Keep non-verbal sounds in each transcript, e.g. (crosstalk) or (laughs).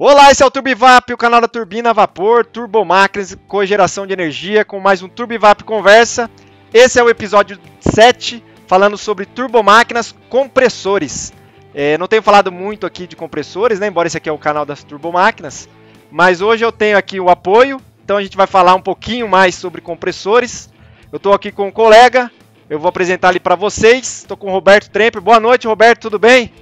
Olá, esse é o Turbivap, o canal da Turbina a Vapor, Turbomáquinas, cogeração de energia, com mais um Turbivap Conversa. Esse é o episódio 7, falando sobre turbomáquinas, compressores. É, não tenho falado muito aqui de compressores, né, embora esse aqui é o canal das turbomáquinas, mas hoje eu tenho aqui o apoio, então a gente vai falar um pouquinho mais sobre compressores. Eu estou aqui com um colega, eu vou apresentar ele para vocês, estou com o Roberto Tremper. Boa noite, Roberto, tudo bem?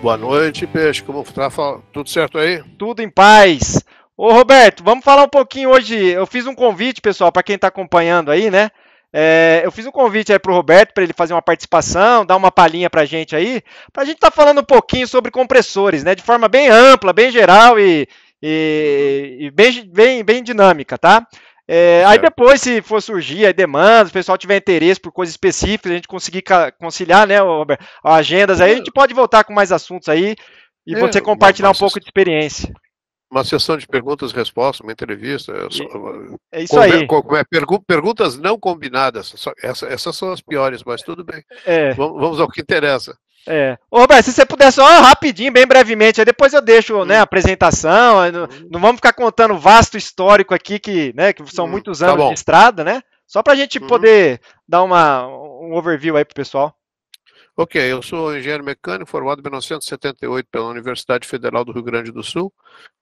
Boa noite, Peixe. Como está? Tudo certo aí? Tudo em paz. Ô, Roberto, vamos falar um pouquinho hoje. Eu fiz um convite, pessoal, para quem está acompanhando aí, né? É, eu fiz um convite aí para o Roberto para ele fazer uma participação, dar uma palhinha para a gente aí, para a gente estar tá falando um pouquinho sobre compressores, né? De forma bem ampla, bem geral e, e, e bem, bem, bem dinâmica, tá? É, aí depois, se for surgir aí demanda, se o pessoal tiver interesse por coisas específicas, a gente conseguir conciliar, né, Roberto, agendas aí, a gente pode voltar com mais assuntos aí e é, você compartilhar um pouco de experiência. Uma sessão de perguntas e respostas, uma entrevista. É só, é isso aí. É, pergu perguntas não combinadas. Só, essa, essas são as piores, mas tudo bem. É. Vamos, vamos, ao que interessa. É. Ô, Roberto, se você puder só rapidinho, bem brevemente, aí depois eu deixo né, hum. né, a apresentação. Não, uhum. não, vamos ficar contando vasto histórico aqui, que, né, que são hum, muitos tá anos tá de estrada, né? Só para a gente hum. poder dar uma, um overview aí para o pessoal. Ok, eu sou engenheiro mecânico formado em 1978 pela Universidade Federal do Rio Grande do Sul,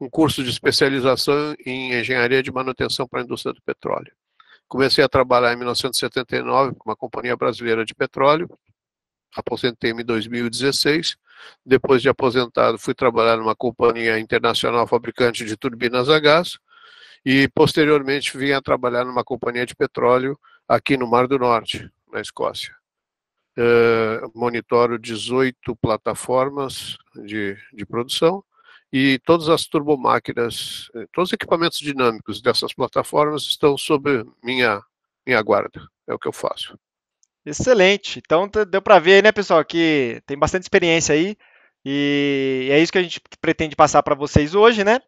um curso de especialização em engenharia de manutenção para a indústria do petróleo. Comecei a trabalhar em 1979 com uma companhia brasileira de petróleo, aposentei-me em 2016. Depois de aposentado, fui trabalhar numa companhia internacional fabricante de turbinas a gás e, posteriormente, vim a trabalhar numa companhia de petróleo aqui no Mar do Norte, na Escócia. Uh, monitoro 18 plataformas de, de produção e todas as turbomáquinas, é, todos os equipamentos dinâmicos dessas plataformas estão sob minha, minha guarda. É o que eu faço. Excelente. Então deu para ver, né, pessoal, que tem bastante experiência aí. E é isso que a gente pretende passar para vocês hoje, né?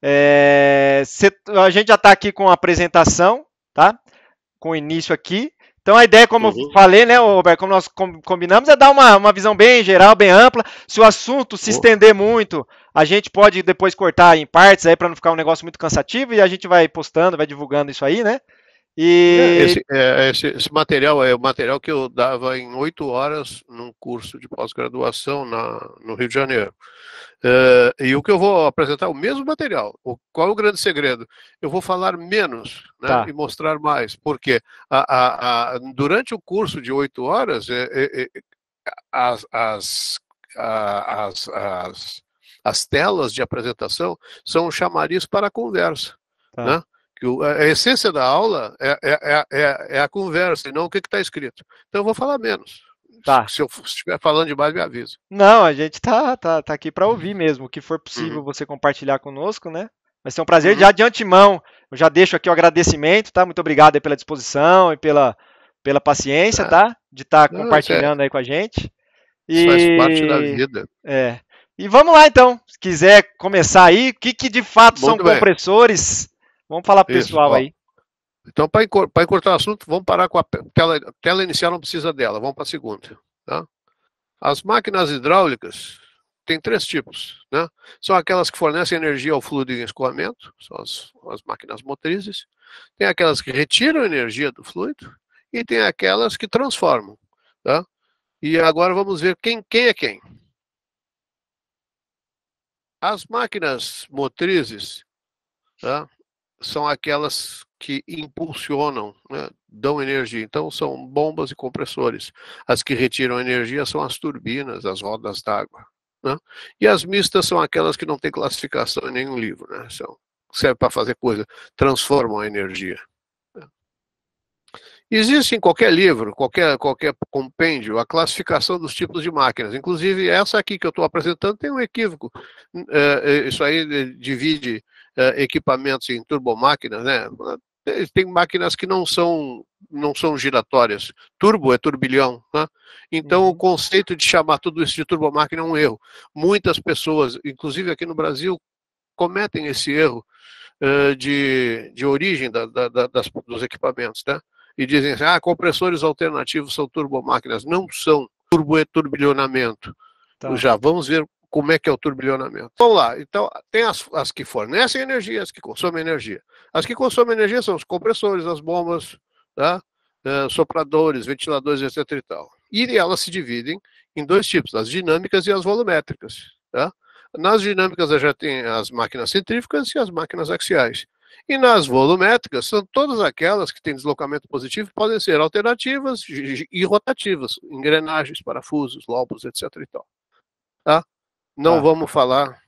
É, a gente já está aqui com a apresentação, tá? Com o início aqui. Então a ideia, como uhum. eu falei, né, Roberto, como nós combinamos, é dar uma, uma visão bem geral, bem ampla. Se o assunto se uhum. estender muito, a gente pode depois cortar em partes aí para não ficar um negócio muito cansativo e a gente vai postando, vai divulgando isso aí, né? E... É, esse, é, esse, esse, material é o material que eu dava em oito horas num curso de pós-graduação no Rio de Janeiro. É, e o que eu vou apresentar é o mesmo material. O, qual é o grande segredo? Eu vou falar menos né, tá. e mostrar mais. Porque a, a, a, durante o curso de oito horas, é, é, é as, as, as, as, as telas de apresentação são chamariz para a conversa. Tá. Né? que o, a essência da aula é, é, é, é, é a conversa e não o que está escrito. Então eu vou falar menos. Tá. Se eu estiver falando demais, me avisa. Não, a gente tá, tá, tá aqui para ouvir uhum. mesmo. O que for possível uhum. você compartilhar conosco, né? Vai ser um prazer. Uhum. Já de antemão, eu já deixo aqui o agradecimento, tá? Muito obrigado pela disposição e pela, pela paciência, é. tá? De estar tá é compartilhando é. aí com a gente. E... Isso faz parte da vida. É. E vamos lá, então. Se quiser começar aí, o que, que de fato Muito são bem. compressores? Vamos falar pro pessoal aí. Então, para encurtar o assunto, vamos parar com a tela, tela inicial, não precisa dela, vamos para a segunda. Tá? As máquinas hidráulicas têm três tipos. Né? São aquelas que fornecem energia ao fluido em escoamento, são as, as máquinas motrizes. Tem aquelas que retiram energia do fluido e tem aquelas que transformam. Tá? E agora vamos ver quem, quem é quem. As máquinas motrizes, tá? são aquelas que impulsionam, né, dão energia. Então, são bombas e compressores. As que retiram energia são as turbinas, as rodas d'água. Né? E as mistas são aquelas que não têm classificação em nenhum livro. Né? São, serve para fazer coisa, transformam a energia. Né? Existe em qualquer livro, qualquer, qualquer compêndio, a classificação dos tipos de máquinas. Inclusive, essa aqui que eu estou apresentando tem um equívoco. Eh, eh, isso aí eh, divide é, equipamentos em turbomáquinas, né? Tem máquinas que não são não são giratórias. Turbo é turbilhão. Né? Então, o uhum. conceito de chamar tudo isso de turbomáquina é um erro. Muitas pessoas, inclusive aqui no Brasil, cometem esse erro uh, de, de origem da, da, da, das, dos equipamentos. Né? E dizem assim, ah, compressores alternativos são turbomáquinas. Não são. Turbo é turbilhonamento. Tá. Já vamos ver como é que é o turbilhonamento. Vamos lá, então tem as, as que fornecem energia, as que consomem energia. As que consomem energia são os compressores, as bombas, tá? É, sopradores, ventiladores, etc. E, tal. e elas se dividem em dois tipos, as dinâmicas e as volumétricas. Tá? Nas dinâmicas já tem as máquinas centrífugas e as máquinas axiais. E nas volumétricas, são todas aquelas que têm deslocamento positivo, podem ser alternativas e rotativas, engrenagens, parafusos, lobos, etc. E tal. Tá? Não ah. vamos falar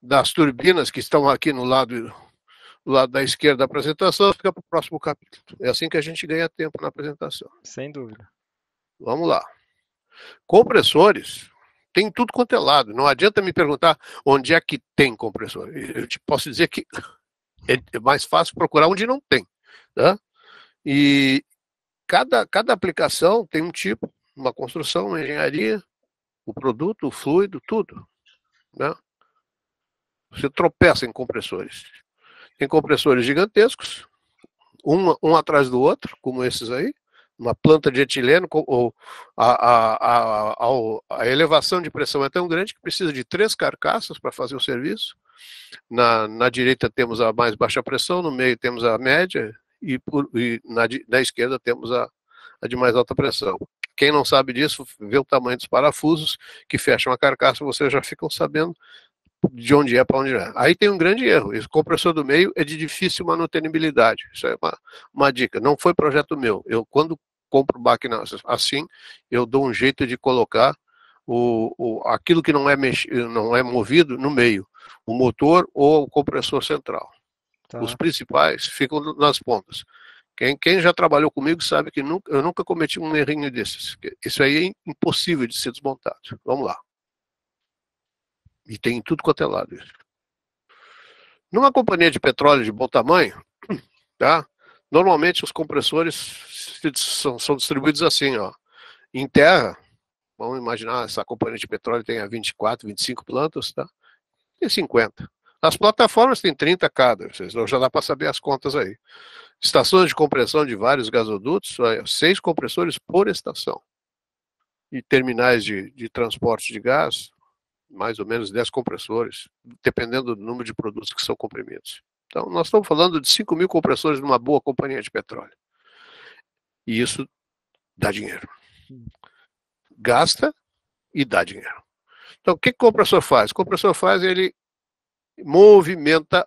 das turbinas que estão aqui no lado, lado da esquerda da apresentação, fica para o próximo capítulo. É assim que a gente ganha tempo na apresentação. Sem dúvida. Vamos lá. Compressores, tem tudo quanto é lado. Não adianta me perguntar onde é que tem compressor. Eu te posso dizer que é, é mais fácil procurar onde não tem. Tá? E cada, cada aplicação tem um tipo, uma construção, uma engenharia, o produto, o fluido, tudo. Né? Você tropeça em compressores. Tem compressores gigantescos, um, um atrás do outro, como esses aí, uma planta de etileno, ou a, a, a, a, elevação de pressão é tão grande que precisa de três carcaças para fazer o serviço. Na, na direita temos a mais baixa pressão, no meio temos a média e, por, e na, na esquerda temos a, a de mais alta pressão. Quem não sabe disso, vê o tamanho dos parafusos que fecham a carcaça, vocês já ficam sabendo de onde é para onde é. Aí tem um grande erro. O compressor do meio é de difícil manutenibilidade. Isso é uma, uma dica. Não foi projeto meu. Eu, quando compro máquina assim, eu dou um jeito de colocar o, o, aquilo que não é, mex, não é movido no meio. O motor ou o compressor central. Tá. Os principais ficam nas pontas. Quem, quem já trabalhou comigo sabe que nunca, eu nunca cometi um errinho desses. Isso aí é impossível de ser desmontado. Vamos lá. E tem em tudo quanto é lado isso. Numa companhia de petróleo de bom tamanho, (clears throat) tá? Normalmente os compressores são, são distribuídos assim, ó. Em terra, vamos imaginar, essa companhia de petróleo tem 24, 25 plantas, tá? Tem 50. As plataformas têm 30 cada, já dá para saber as contas aí. Estações de compressão de vários gasodutos, é, seis compressores por estação. E terminais de, de transporte de gás, mais ou menos dez compressores, dependendo do número de produtos que são comprimidos. Então, nós estamos falando de 5 mil compressores numa boa companhia de petróleo. E isso dá dinheiro. Gasta e dá dinheiro. Então, o que, que o compressor faz? O compressor faz, ele movimenta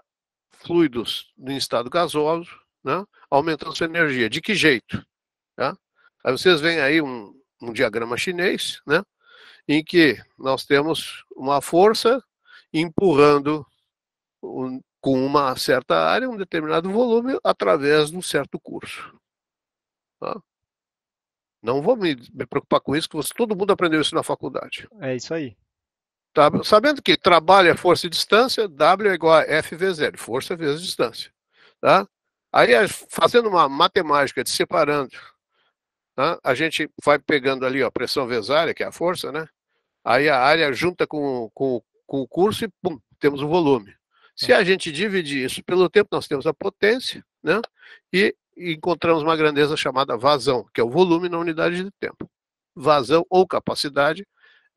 fluidos em estado gasoso né? aumentando sua energia. De que jeito? Tá? Aí vocês veem aí um, um diagrama chinês, né? em que nós temos uma força empurrando um, com uma certa área, um determinado volume, através de um certo curso. Tá? Não vou me, me preocupar com isso, que você, todo mundo aprendeu isso na faculdade. É isso aí. Tá, sabendo que trabalho é força e distância, W é igual a F vezes L, força vezes distância. Tá? Aí, fazendo uma matemática, de separando, né? a gente vai pegando ali ó, a pressão vesária, que é a força, né? Aí a área junta com, com, com o curso e pum, temos o volume. Se é. a gente dividir isso pelo tempo, nós temos a potência, né? E encontramos uma grandeza chamada vazão, que é o volume na unidade de tempo. Vazão ou capacidade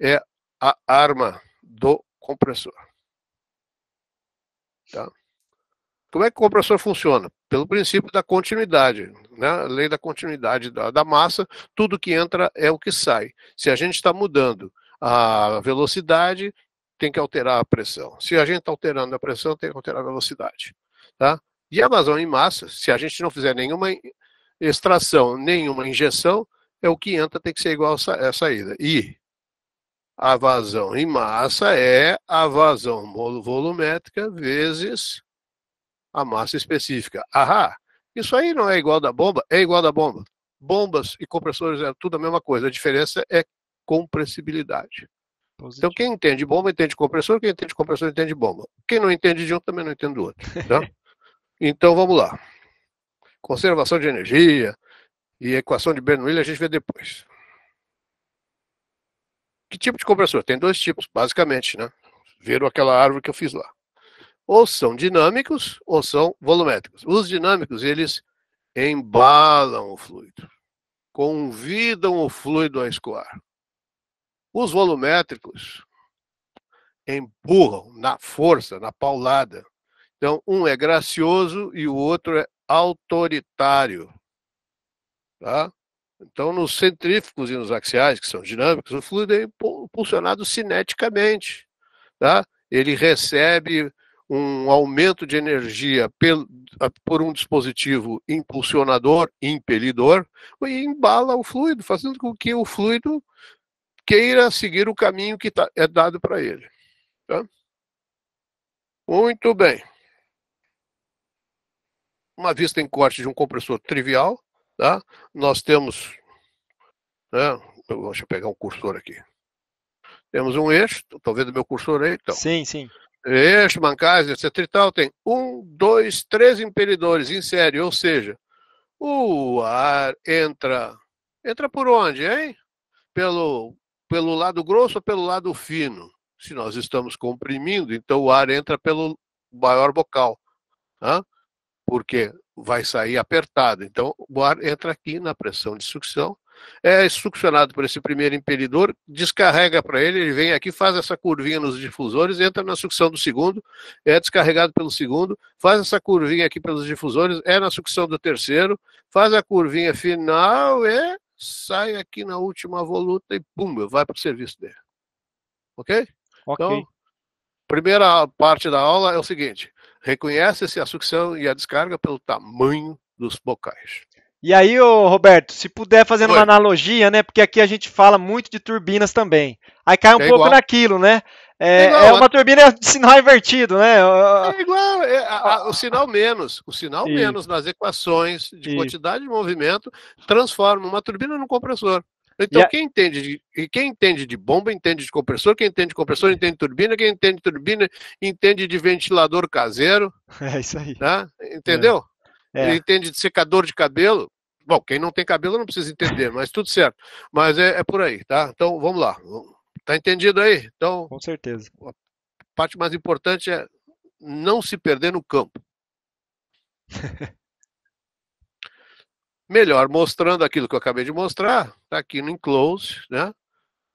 é a arma do compressor. Tá? Como é que a compressão funciona? Pelo princípio da continuidade, né? A lei da continuidade da, da massa, tudo que entra é o que sai. Se a gente está mudando a velocidade, tem que alterar a pressão. Se a gente está alterando a pressão, tem que alterar a velocidade. Tá? E a vazão em massa, se a gente não fizer nenhuma extração, nenhuma injeção, é o que entra tem que ser igual a saída. E a vazão em massa é a vazão volumétrica vezes a massa específica. Ahá, isso aí não é igual da bomba? É igual da bomba. Bombas e compressores é tudo a mesma coisa. A diferença é compressibilidade. Então, Positivo. Então, quem entende bomba entende compressor, quem entende compressor entende bomba. Quem não entende de um também não entende do outro. Tá? (laughs) então, vamos lá. Conservação de energia e equação de Bernoulli a gente vê depois. Que tipo de compressor? Tem dois tipos, basicamente, né? Viram aquela árvore que eu fiz lá ou são dinâmicos ou são volumétricos. Os dinâmicos, eles embalam o fluido, convidam o fluido a escoar. Os volumétricos empurram na força, na paulada. Então, um é gracioso e o outro é autoritário. Tá? Então, nos centrífugos e nos axiais, que são dinâmicos, o fluido é impulsionado cineticamente. Tá? Ele recebe um aumento de energia por um dispositivo impulsionador, impelidor, e embala o fluido, fazendo com que o fluido queira seguir o caminho que tá, é dado para ele. Tá? Muito bem. Uma vista em corte de um compressor trivial, tá? nós temos. Né? Deixa eu pegar um cursor aqui. Temos um eixo, estou vendo meu cursor aí, então. Sim, sim. Este Mancasio, etc e tal, tem um, dois, três impelidores em série, ou seja, o ar entra. Entra por onde, hein? Pelo, pelo lado grosso ou pelo lado fino? Se nós estamos comprimindo, então o ar entra pelo maior bocal, tá? porque vai sair apertado. Então o ar entra aqui na pressão de sucção é succionado por esse primeiro impelidor, descarrega para ele, ele vem aqui, faz essa curvinha nos difusores, entra na sucção do segundo, é descarregado pelo segundo, faz essa curvinha aqui pelos difusores, é na sucção do terceiro, faz a curvinha final é sai aqui na última voluta e pum, vai para o serviço dele. Ok? Ok. Então, primeira parte da aula é o seguinte: reconhece-se a sucção e a descarga pelo tamanho dos bocais. E aí, ô Roberto, se puder fazer uma analogia, né? Porque aqui a gente fala muito de turbinas também. Aí cai um é pouco igual. naquilo, né? É, é, igual, é né? uma né? turbina de sinal invertido, né? É igual, é, a, a, o sinal menos, o sinal menos nas equações de quantidade de movimento transforma uma turbina num compressor. Então, quem, entende de, quem entende de bomba entende de compressor, quem entende de compressor entende de turbina, quem entende de turbina entende de ventilador caseiro. (laughs) É isso aí. Né? Entendeu? É. é. entende de secador de cabelo. Bom, quem não tem cabelo não precisa entender, mas tudo certo. Mas é, é por aí, tá? Então vamos lá. Tá entendido aí? Então, com certeza. A parte mais importante é não se perder no campo. (laughs) Melhor mostrando aquilo que eu acabei de mostrar, tá aqui no enclose, né?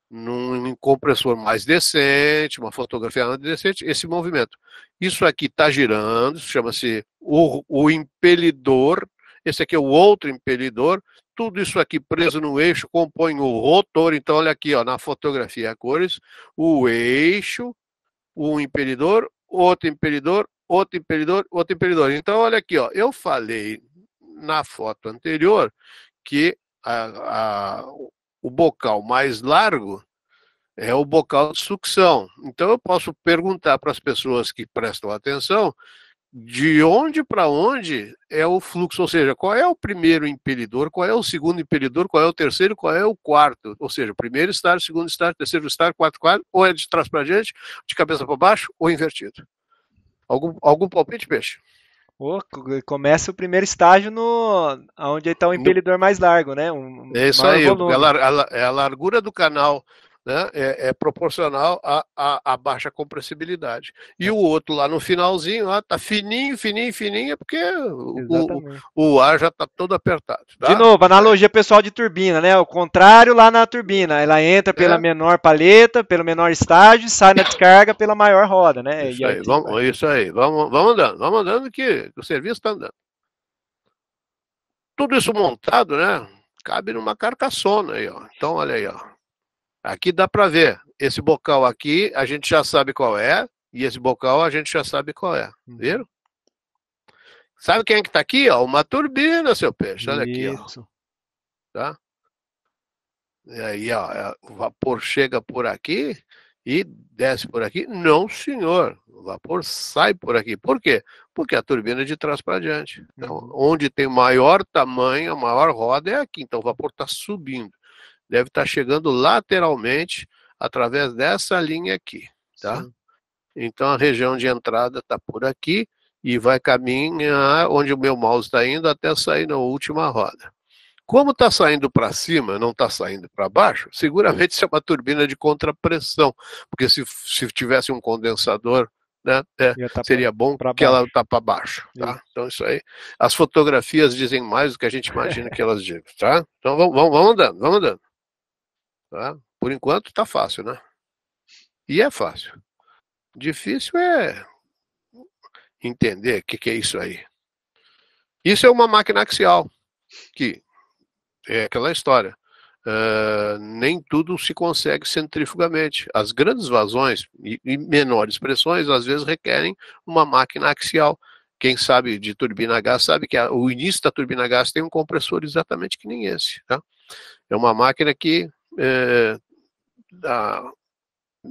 Num compressor mais decente, uma fotografia mais decente, esse movimento. Isso aqui está girando, chama-se o, o impelidor esse aqui é o outro impelidor, tudo isso aqui preso no eixo compõe o rotor, então olha aqui, ó, na fotografia a é cores, o eixo, um impelidor, outro impelidor, outro impelidor, outro impelidor. Então olha aqui, ó, eu falei na foto anterior que a, a, o bocal mais largo é o bocal de sucção. Então eu posso perguntar para as pessoas que prestam atenção de onde para onde é o fluxo, ou seja, qual é o primeiro impelidor, qual é o segundo impelidor, qual é o terceiro, qual é o quarto, ou seja, primeiro estar, segundo estar, terceiro estar, quarto quarto, ou é de trás para diante, de cabeça para baixo, ou invertido. Algum, algum palpite, peixe? Oh, começa o primeiro estágio no onde está o impelidor mais largo, né? Um, é isso aí, é, é a, largura do canal né, é, é, proporcional à, à, à, baixa compressibilidade. E é. o outro lá no finalzinho, lá, ah, tá fininho, fininho, fininho, é porque o, o, o, ar já tá todo apertado. Tá? De novo, analogia pessoal de turbina, né? O contrário lá na turbina, ela entra pela é. menor paleta, pelo menor estágio, sai na (laughs) descarga pela maior roda, né? Isso, e aí, aí vamos, isso aí, vamos, vamos andando, vamos andando que o serviço está andando. Tudo isso montado, né? Cabe numa carcaçona aí, ó. Então, olha aí, ó Aqui dá para ver. Esse bocal aqui a gente já sabe qual é. E esse bocal a gente já sabe qual é. Hum. Viram? Sabe quem é que está aqui? Ó? Uma turbina, seu peixe. Olha aqui. Ó. Tá? E aí, ó, é, o vapor chega por aqui e desce por aqui. Não, senhor. O vapor sai por aqui. Por quê? Porque a turbina é de trás para diante. Então, uhum. onde tem maior tamanho, a maior roda é aqui. Então, o vapor está subindo deve estar tá chegando lateralmente através dessa linha aqui, tá? Sim. Então a região de entrada está por aqui e vai caminhar onde o meu mouse está indo até sair na última roda. Como está saindo para cima, não está saindo para baixo, seguramente isso é uma turbina de contrapressão, porque se, se tivesse um condensador, né, é, tá seria bom pra, que baixo. ela está para baixo. Tá? tá? Então isso aí, as fotografias dizem mais do que a gente imagina que elas dizem. Tá? Então vamos, vamos, vamos andando, vamos andando. Tá? Por enquanto está fácil, né? E é fácil. Difícil é entender o que, que, é isso aí. Isso é uma máquina axial, que é aquela história. Uh, nem tudo se consegue centrifugamente. As grandes vazões e, e menores pressões, às vezes, requerem uma máquina axial. Quem sabe de turbina a gás sabe que a, o início da turbina a gás tem um compressor exatamente que nem esse. Tá? É uma máquina que é, dá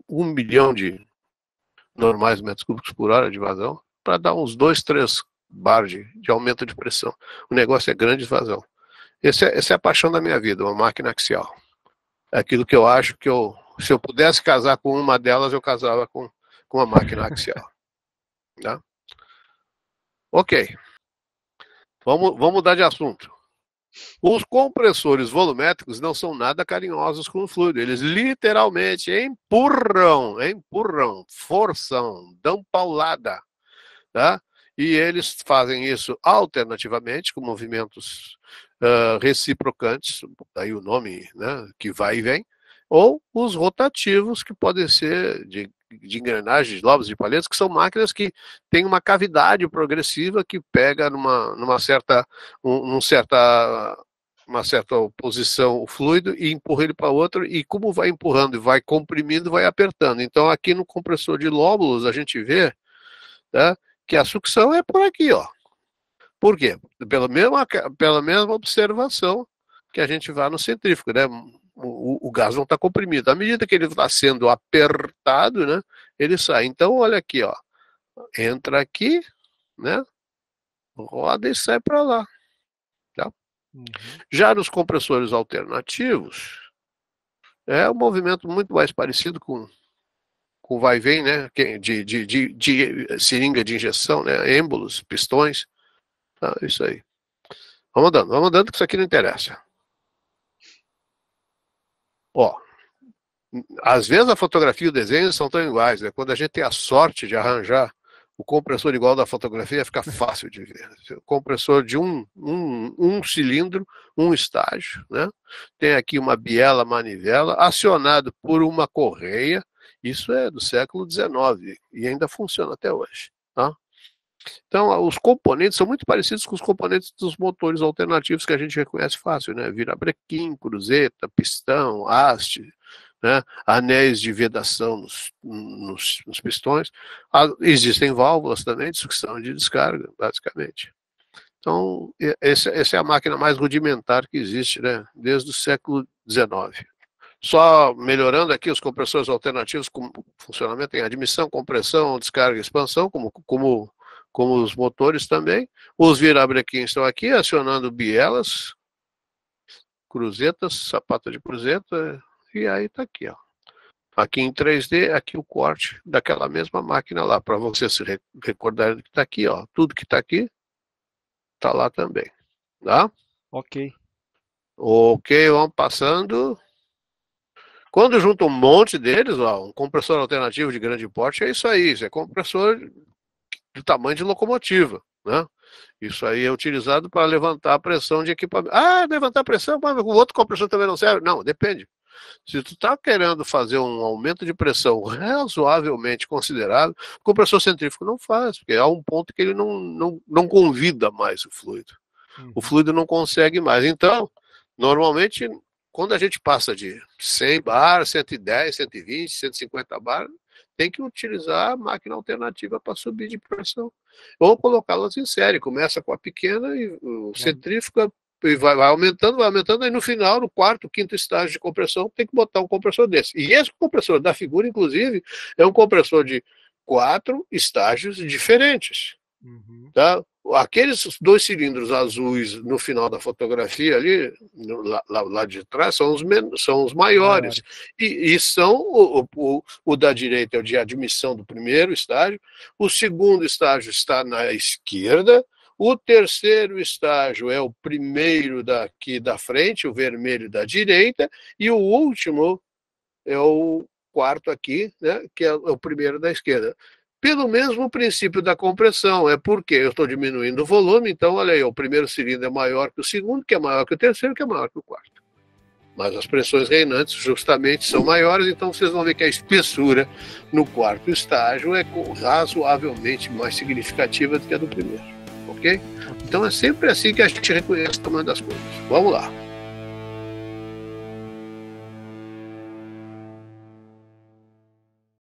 um milhão de normais metros cúbicos por hora de vazão para dar uns dois três bar de, de, aumento de pressão. O negócio é grande vazão. Esse é, essa é a paixão da minha vida, uma máquina axial. É aquilo que eu acho que eu, se eu pudesse casar com uma delas, eu casava com, com uma máquina (laughs) axial. tá? Ok. Vamos, vamos mudar de assunto. Os compressores volumétricos não são nada carinhosos com o fluido. Eles literalmente empurram, empurram, forçam, dão paulada. Tá? E eles fazem isso alternativamente com movimentos uh, reciprocantes, daí o nome né, que vai e vem, ou os rotativos, que podem ser de, de engrenagens, de lobos e palhetas, que são máquinas que têm uma cavidade progressiva que pega numa, numa certa, um, um certa, uma certa posição o fluido e empurra ele para outro, e como vai empurrando e vai comprimindo, vai apertando. Então, aqui no compressor de lóbulos, a gente vê né, que a sucção é por aqui, ó. Por quê? Pela mesma, pela mesma observação que a gente vai no centrífugo, né? o, o gás não está comprimido. À medida que ele está sendo apertado, né, ele sai. Então, olha aqui, ó. Entra aqui, né? Roda e sai para lá. Tá? Uhum. Já nos compressores alternativos, é um movimento muito mais parecido com com vai vem, né? De, de, de, de seringa de injeção, né? Êmbolos, pistões. Tá? Isso aí. Vamos andando, vamos andando que isso aqui não interessa. Ó, às vezes a fotografia e o desenho são tão iguais, né? Quando a gente tem a sorte de arranjar o compressor igual da fotografia, fica fácil de ver. O compressor de um, um, um cilindro, um estágio, né? Tem aqui uma biela manivela acionado por uma correia. Isso é do século XIX e ainda funciona até hoje. Tá? Então, ah, os componentes são muito parecidos com os componentes dos motores alternativos que a gente reconhece fácil, né? Virabrequim, cruzeta, pistão, haste, né? anéis de vedação nos, nos, nos pistões. Ah, existem válvulas também de sucção e de descarga, basicamente. Então, essa, essa é a máquina mais rudimentar que existe, né? Desde o século XIX. Só melhorando aqui os compressores alternativos com funcionamento em admissão, compressão, descarga e expansão, como, como como os motores também. Os virabrequins estão aqui, acionando bielas, cruzetas, sapato de cruzeta, e aí está aqui, ó. Aqui em 3D, aqui o corte daquela mesma máquina lá, para você se recordar que está aqui, ó. Tudo que está aqui, está lá também, tá? Ok. Ok, vamos passando. Quando junta um monte deles, ó, um compressor alternativo de grande porte, é isso aí. Isso é compressor do tamanho de locomotiva, né? Isso aí é utilizado para levantar a pressão de equipamento. Ah, levantar a pressão, mas o outro compressor também não serve. Não, depende. Se tu está querendo fazer um aumento de pressão razoavelmente considerável, o compressor centrífugo não faz, porque há um ponto que ele não, não, não convida mais o fluido. O uhum. fluido não consegue mais. Então, normalmente, quando a gente passa de 100 bar, 110, 120, 150 bar, tem que utilizar a máquina alternativa para subir de pressão. Ou colocá-las em série. Começa com a pequena e o centrífuga e vai, vai, aumentando, vai aumentando, aí no final, no quarto, quinto estágio de compressão, tem que botar um compressor desse. E esse compressor da figura, inclusive, é um compressor de quatro estágios diferentes. Uhum. Tá? Aqueles dois cilindros azuis no final da fotografia ali, no, lá, lá, de trás, são os, menos, são os maiores. Ah, e, e, são o, o, o, da direita é o de admissão do primeiro estágio, o segundo estágio está na esquerda, o terceiro estágio é o primeiro daqui da frente, o vermelho da direita, e o último é o quarto aqui, né, que é o é primeiro da esquerda pelo mesmo princípio da compressão. É porque eu estou diminuindo o volume, então, olha aí, o primeiro cilindro é maior que o segundo, que é maior que o terceiro, que é maior que o quarto. Mas as pressões reinantes justamente são maiores, então vocês vão ver que a espessura no quarto estágio é razoavelmente mais significativa do que a do primeiro, ok? Então é sempre assim que a gente reconhece o tamanho das coisas. Vamos lá.